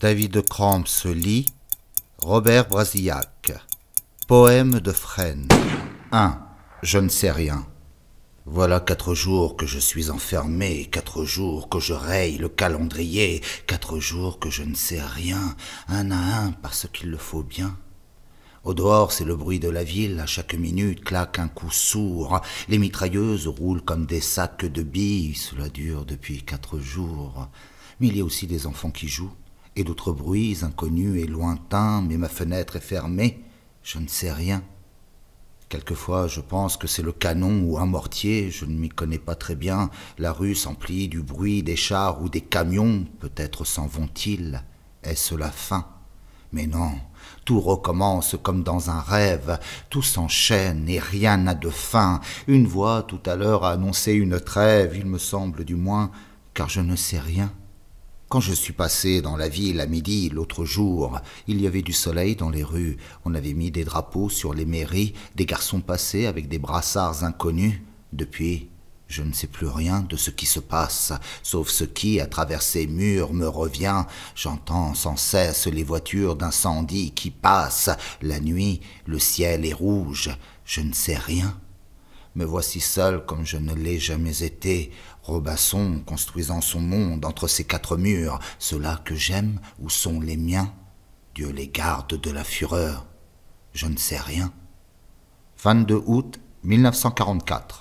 David de se lit. Robert Brasillac. Poème de Fresne. 1. Je ne sais rien. Voilà quatre jours que je suis enfermé, quatre jours que je raye le calendrier, quatre jours que je ne sais rien, un à un parce qu'il le faut bien. Au dehors, c'est le bruit de la ville, à chaque minute claque un coup sourd, les mitrailleuses roulent comme des sacs de billes, cela dure depuis quatre jours. Mais il y a aussi des enfants qui jouent, d'autres bruits inconnus et lointains, mais ma fenêtre est fermée, je ne sais rien. Quelquefois, je pense que c'est le canon ou un mortier, je ne m'y connais pas très bien. La rue s'emplit du bruit des chars ou des camions, peut-être s'en vont-ils. Est-ce la fin Mais non, tout recommence comme dans un rêve, tout s'enchaîne et rien n'a de fin. Une voix tout à l'heure a annoncé une trêve, il me semble du moins, car je ne sais rien. Quand je suis passé dans la ville à midi l'autre jour, il y avait du soleil dans les rues, on avait mis des drapeaux sur les mairies, des garçons passaient avec des brassards inconnus. Depuis, je ne sais plus rien de ce qui se passe, sauf ce qui, à travers ces murs, me revient. J'entends sans cesse les voitures d'incendie qui passent. La nuit, le ciel est rouge. Je ne sais rien me voici seul comme je ne l'ai jamais été, Robasson construisant son monde entre ses quatre murs, ceux-là que j'aime, où sont les miens Dieu les garde de la fureur. Je ne sais rien. 22 août 1944.